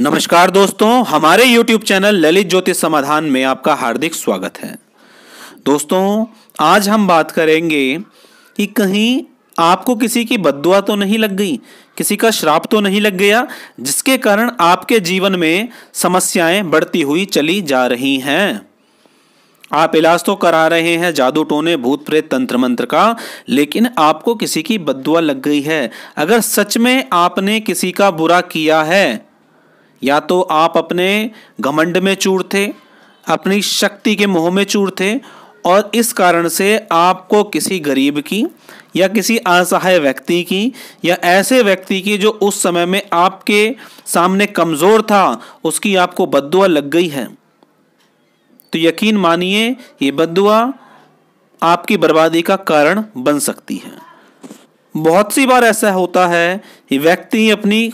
नमस्कार दोस्तों हमारे YouTube चैनल ललित ज्योतिष समाधान में आपका हार्दिक स्वागत है दोस्तों आज हम बात करेंगे कि कहीं आपको किसी की बदुआ तो नहीं लग गई किसी का श्राप तो नहीं लग गया जिसके कारण आपके जीवन में समस्याएं बढ़ती हुई चली जा रही हैं आप इलाज तो करा रहे हैं जादू टोने भूत प्रेत तंत्र मंत्र का लेकिन आपको किसी की बदुआ लग गई है अगर सच में आपने किसी का बुरा किया है या तो आप अपने घमंड में चूर थे अपनी शक्ति के मोह में चूर थे और इस कारण से आपको किसी गरीब की या किसी असहाय व्यक्ति की या ऐसे व्यक्ति की जो उस समय में आपके सामने कमज़ोर था उसकी आपको बदुआ लग गई है तो यकीन मानिए ये बदुआ आपकी बर्बादी का कारण बन सकती है बहुत सी बार ऐसा होता है कि व्यक्ति अपनी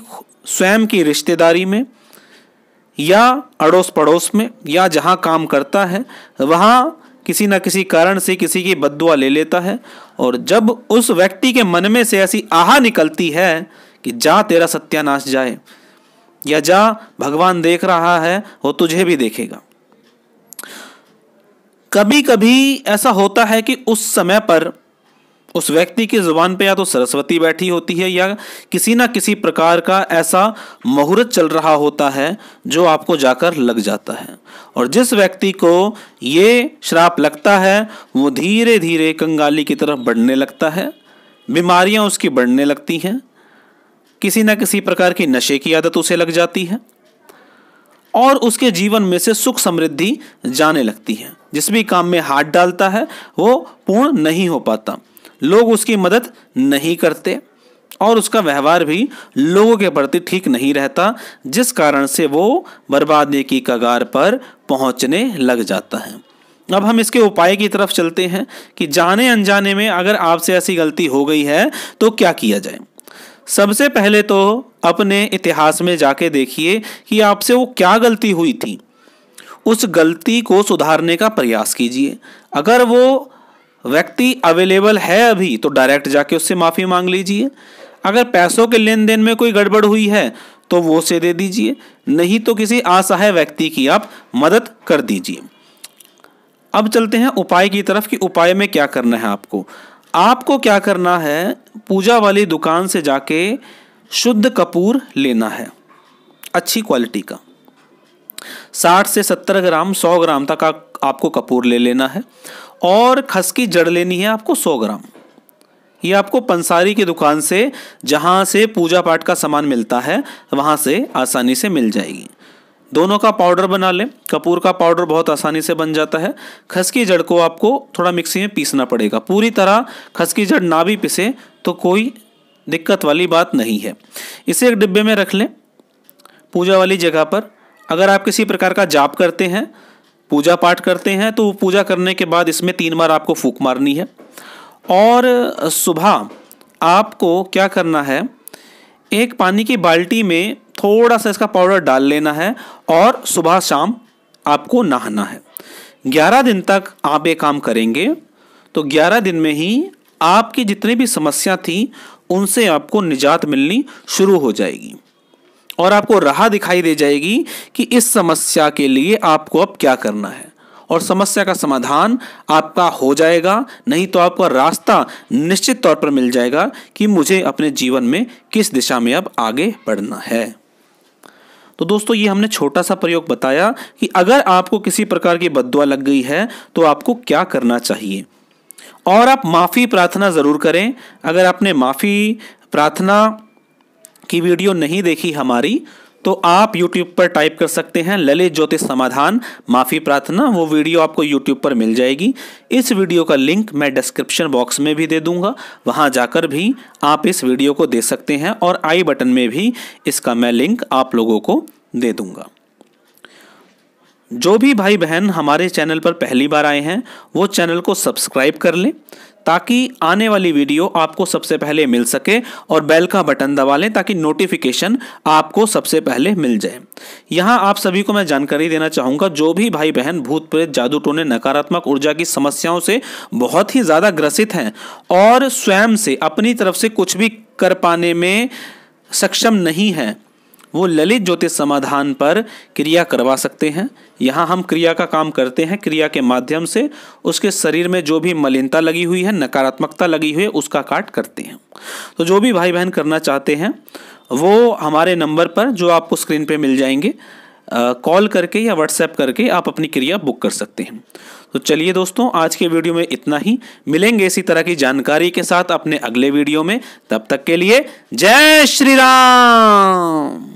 स्वयं की रिश्तेदारी में या अड़ोस पड़ोस में या जहाँ काम करता है वहाँ किसी न किसी कारण से किसी की बदुआ ले लेता है और जब उस व्यक्ति के मन में से ऐसी आहा निकलती है कि जा तेरा सत्यानाश जाए या जा भगवान देख रहा है वो तुझे भी देखेगा कभी कभी ऐसा होता है कि उस समय पर उस व्यक्ति की जुबान पे या तो सरस्वती बैठी होती है या किसी ना किसी प्रकार का ऐसा मुहूर्त चल रहा होता है जो आपको जाकर लग जाता है और जिस व्यक्ति को ये श्राप लगता है वो धीरे धीरे कंगाली की तरफ बढ़ने लगता है बीमारियां उसकी बढ़ने लगती हैं किसी ना किसी प्रकार की नशे की आदत उसे लग जाती है और उसके जीवन में से सुख समृद्धि जाने लगती है जिस भी काम में हाथ डालता है वो पूर्ण नहीं हो पाता लोग उसकी मदद नहीं करते और उसका व्यवहार भी लोगों के प्रति ठीक नहीं रहता जिस कारण से वो बर्बादी की कगार पर पहुंचने लग जाता है अब हम इसके उपाय की तरफ चलते हैं कि जाने अनजाने में अगर आपसे ऐसी गलती हो गई है तो क्या किया जाए सबसे पहले तो अपने इतिहास में जाके देखिए कि आपसे वो क्या गलती हुई थी उस गलती को सुधारने का प्रयास कीजिए अगर वो व्यक्ति अवेलेबल है अभी तो डायरेक्ट जाके उससे माफ़ी मांग लीजिए अगर पैसों के लेन देन में कोई गड़बड़ हुई है तो वो से दे दीजिए नहीं तो किसी असहाय व्यक्ति की आप मदद कर दीजिए अब चलते हैं उपाय की तरफ कि उपाय में क्या करना है आपको आपको क्या करना है पूजा वाली दुकान से जाके शुद्ध कपूर लेना है अच्छी क्वालिटी का साठ से सत्तर ग्राम सौ ग्राम तक आप आपको कपूर ले लेना है और खस की जड़ लेनी है आपको सौ ग्राम ये आपको पंसारी की दुकान से जहाँ से पूजा पाठ का सामान मिलता है वहाँ से आसानी से मिल जाएगी दोनों का पाउडर बना लें कपूर का पाउडर बहुत आसानी से बन जाता है खस की जड़ को आपको थोड़ा मिक्सी में पीसना पड़ेगा पूरी तरह खस की जड़ ना भी पिसे तो कोई दिक्कत वाली बात नहीं है इसे एक डिब्बे में रख लें पूजा वाली जगह पर अगर आप किसी प्रकार का जाप करते हैं पूजा पाठ करते हैं तो पूजा करने के बाद इसमें तीन बार आपको फूक मारनी है और सुबह आपको क्या करना है एक पानी की बाल्टी में थोड़ा सा इसका पाउडर डाल लेना है और सुबह शाम आपको नहाना है ग्यारह दिन तक आप ये काम करेंगे तो ग्यारह दिन में ही आपकी जितनी भी समस्या थी उनसे आपको निजात मिलनी शुरू हो जाएगी और आपको राह दिखाई दे जाएगी कि इस समस्या के लिए आपको अब क्या करना है और समस्या का समाधान आपका हो जाएगा नहीं तो आपका रास्ता निश्चित तौर पर मिल जाएगा कि मुझे अपने जीवन में किस दिशा में अब आगे बढ़ना है तो दोस्तों ये हमने छोटा सा प्रयोग बताया कि अगर आपको किसी प्रकार की बदुआ लग गई है तो आपको क्या करना चाहिए और आप माफ़ी प्रार्थना ज़रूर करें अगर आपने माफ़ी प्रार्थना की वीडियो नहीं देखी हमारी तो आप YouTube पर टाइप कर सकते हैं ललित ज्योतिष समाधान माफ़ी प्रार्थना वो वीडियो आपको YouTube पर मिल जाएगी इस वीडियो का लिंक मैं डिस्क्रिप्शन बॉक्स में भी दे दूंगा वहां जाकर भी आप इस वीडियो को दे सकते हैं और आई बटन में भी इसका मैं लिंक आप लोगों को दे दूंगा जो भी भाई बहन हमारे चैनल पर पहली बार आए हैं वो चैनल को सब्सक्राइब कर लें ताकि आने वाली वीडियो आपको सबसे पहले मिल सके और बेल का बटन दबा लें ताकि नोटिफिकेशन आपको सबसे पहले मिल जाए यहाँ आप सभी को मैं जानकारी देना चाहूँगा जो भी भाई बहन भूत प्रेत जादू टोने नकारात्मक ऊर्जा की समस्याओं से बहुत ही ज़्यादा ग्रसित हैं और स्वयं से अपनी तरफ से कुछ भी कर पाने में सक्षम नहीं हैं वो ललित ज्योतिष समाधान पर क्रिया करवा सकते हैं यहाँ हम क्रिया का काम करते हैं क्रिया के माध्यम से उसके शरीर में जो भी मलिनता लगी हुई है नकारात्मकता लगी हुई है उसका काट करते हैं तो जो भी भाई बहन करना चाहते हैं वो हमारे नंबर पर जो आपको स्क्रीन पर मिल जाएंगे कॉल करके या व्हाट्सएप करके आप अपनी क्रिया बुक कर सकते हैं तो चलिए दोस्तों आज के वीडियो में इतना ही मिलेंगे इसी तरह की जानकारी के साथ अपने अगले वीडियो में तब तक के लिए जय श्री राम